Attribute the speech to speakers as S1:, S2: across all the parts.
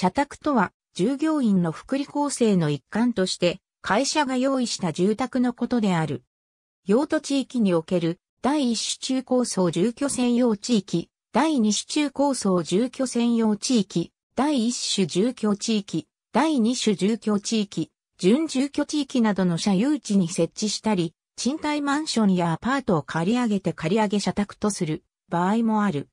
S1: 社宅とは、従業員の福利厚生の一環として、会社が用意した住宅のことである。用途地域における、第一種中高層住居専用地域、第二種中高層住居専用地域、第一種住居地域、第二種住居地域、準住居地域などの所有地に設置したり、賃貸マンションやアパートを借り上げて借り上げ社宅とする場合もある。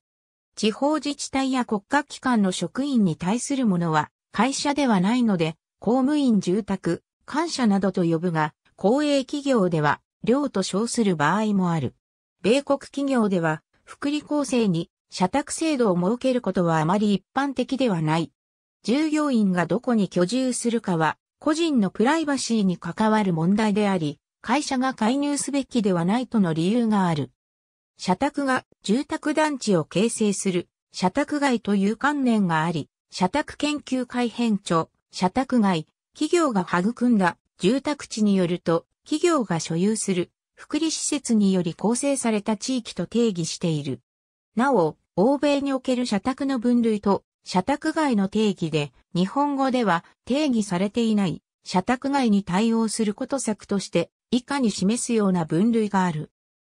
S1: 地方自治体や国家機関の職員に対するものは、会社ではないので、公務員住宅、官謝などと呼ぶが、公営企業では、寮と称する場合もある。米国企業では、福利厚生に社宅制度を設けることはあまり一般的ではない。従業員がどこに居住するかは、個人のプライバシーに関わる問題であり、会社が介入すべきではないとの理由がある。社宅が住宅団地を形成する社宅街という観念があり、社宅研究会編著、社宅街、企業が育んだ住宅地によると、企業が所有する福利施設により構成された地域と定義している。なお、欧米における社宅の分類と社宅外の定義で、日本語では定義されていない社宅外に対応すること策として、以下に示すような分類がある。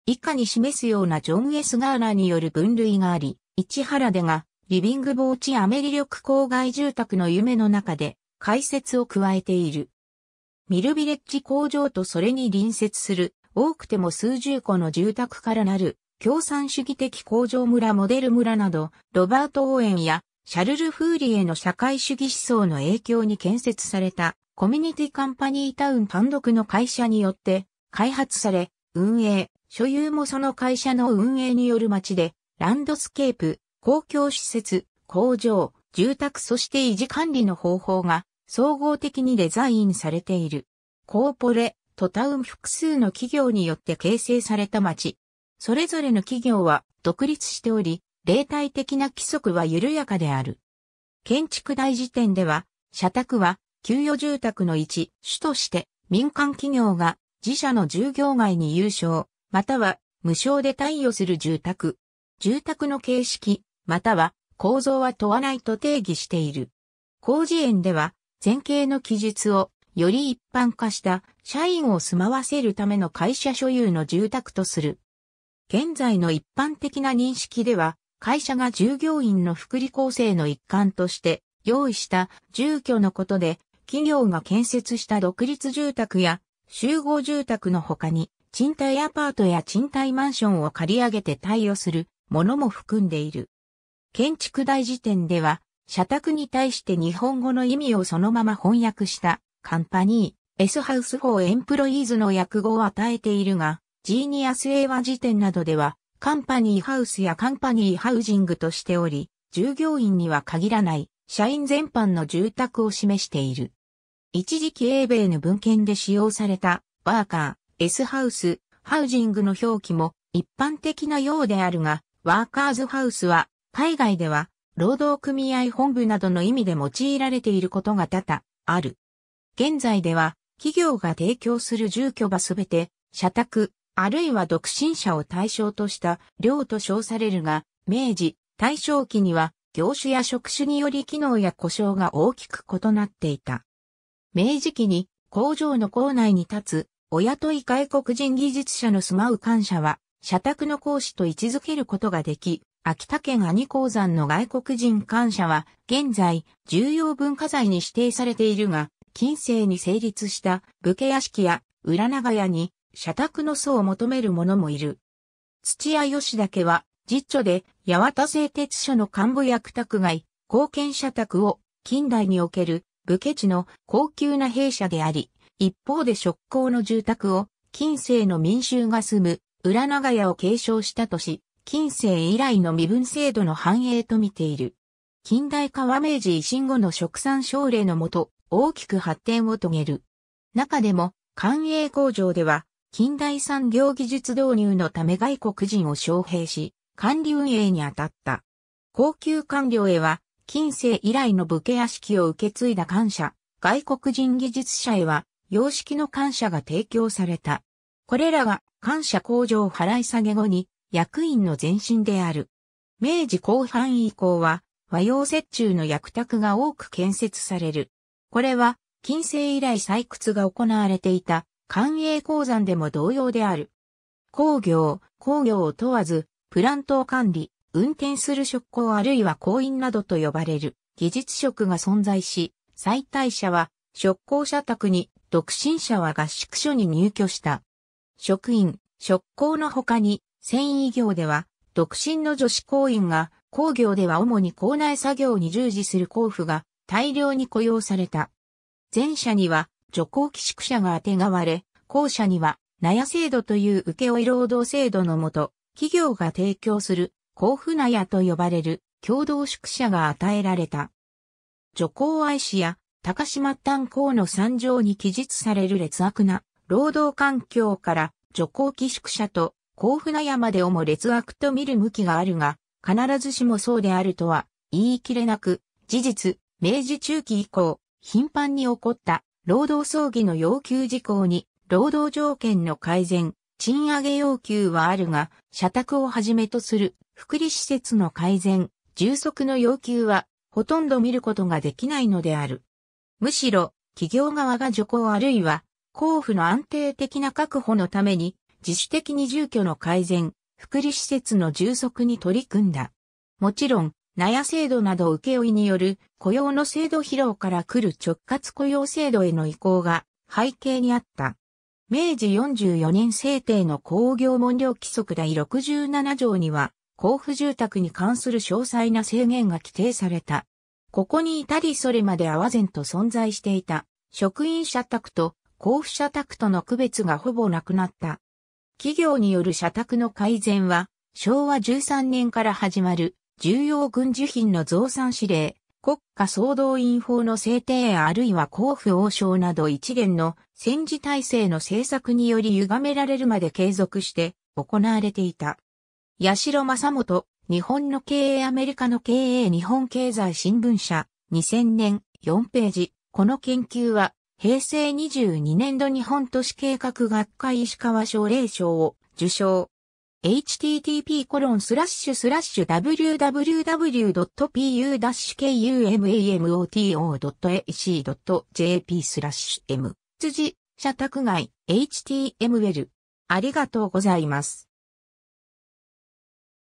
S1: 以下に示すようなジョン・エス・ガーナによる分類があり、市原でが、リビング傍地アメリ緑郊外住宅の夢の中で、解説を加えている。ミルビレッジ工場とそれに隣接する、多くても数十個の住宅からなる、共産主義的工場村モデル村など、ロバート・オーエンや、シャルル・フーリエの社会主義思想の影響に建設された、コミュニティカンパニータウン単独の会社によって、開発され、運営、所有もその会社の運営による町で、ランドスケープ、公共施設、工場、住宅そして維持管理の方法が総合的にデザインされている。コーポレ、トタウン複数の企業によって形成された町。それぞれの企業は独立しており、例体的な規則は緩やかである。建築大辞典では、社宅は給与住宅の一種として民間企業が自社の従業外に優勝、または無償で貸与する住宅。住宅の形式、または構造は問わないと定義している。工事園では、前景の記述をより一般化した社員を住まわせるための会社所有の住宅とする。現在の一般的な認識では、会社が従業員の福利構成の一環として用意した住居のことで、企業が建設した独立住宅や集合住宅の他に賃貸アパートや賃貸マンションを借り上げて貸与するものも含んでいる。建築大辞典では、社宅に対して日本語の意味をそのまま翻訳したカンパニー、S ハウス4エンプロイーズの訳語を与えているが、ジーニアス英和辞典などでは、カンパニーハウスやカンパニーハウジングとしており、従業員には限らない、社員全般の住宅を示している。一時期英米の文献で使用された、ワーカ S ハウス、ハウジングの表記も一般的なようであるが、ワーカーズハウスは海外では労働組合本部などの意味で用いられていることが多々ある。現在では企業が提供する住居はすべて社宅、あるいは独身者を対象とした寮と称されるが、明治、大正期には業種や職種により機能や故障が大きく異なっていた。明治期に工場の構内に立つお雇い外国人技術者の住まう感謝は、社宅の講師と位置づけることができ、秋田県兄鉱山の外国人感謝は、現在、重要文化財に指定されているが、近世に成立した武家屋敷や裏長屋に、社宅の層を求める者もいる。土屋吉岳は、実著で、八幡製鉄所の幹部役宅街、貢献社宅を、近代における、武家地の高級な弊社であり、一方で職工の住宅を近世の民衆が住む裏長屋を継承したとし、近世以来の身分制度の繁栄と見ている。近代化は明治維新後の食産奨励のもと、大きく発展を遂げる。中でも、官営工場では、近代産業技術導入のため外国人を招聘し、管理運営に当たった。高級官僚へは、近世以来の武家屋敷を受け継いだ感謝、外国人技術者へは、様式の感謝が提供された。これらが感謝工場払い下げ後に役員の前身である。明治後半以降は和洋折衷の役宅が多く建設される。これは近世以来採掘が行われていた官営鉱山でも同様である。工業、工業を問わず、プラントを管理、運転する職工あるいは工員などと呼ばれる技術職が存在し、最大者は職工社宅に独身者は合宿所に入居した。職員、職工の他に、繊維業では、独身の女子工員が、工業では主に校内作業に従事する工夫が大量に雇用された。前者には女工寄宿舎があてがわれ、後者には納屋制度という請負労働制度のもと、企業が提供する交付納屋と呼ばれる共同宿舎が与えられた。女工愛士や高島炭鉱の惨状に記述される劣悪な労働環境から徐行寄宿舎と甲府な山でも劣悪と見る向きがあるが、必ずしもそうであるとは言い切れなく、事実、明治中期以降、頻繁に起こった労働争議の要求事項に、労働条件の改善、賃上げ要求はあるが、社宅をはじめとする福利施設の改善、充足の要求は、ほとんど見ることができないのである。むしろ、企業側が助行あるいは、交付の安定的な確保のために、自主的に住居の改善、福利施設の充足に取り組んだ。もちろん、納屋制度など請負による雇用の制度疲労から来る直轄雇用制度への移行が背景にあった。明治44年制定の工業問料規則第67条には、交付住宅に関する詳細な制限が規定された。ここに至りそれまであわぜんと存在していた、職員社宅と交付社宅との区別がほぼなくなった。企業による社宅の改善は、昭和13年から始まる重要軍需品の増産指令、国家総動員法の制定あるいは交付王将など一連の戦時体制の政策により歪められるまで継続して行われていた。八代正元、日本の経営アメリカの経営日本経済新聞社2000年4ページ。この研究は平成22年度日本都市計画学会石川奨励賞を受賞。http コロンスラッシュスラッシュ w w w p u k u m a m o t o a c j p スラッシュ m 辻社宅外 html ありがとうございます。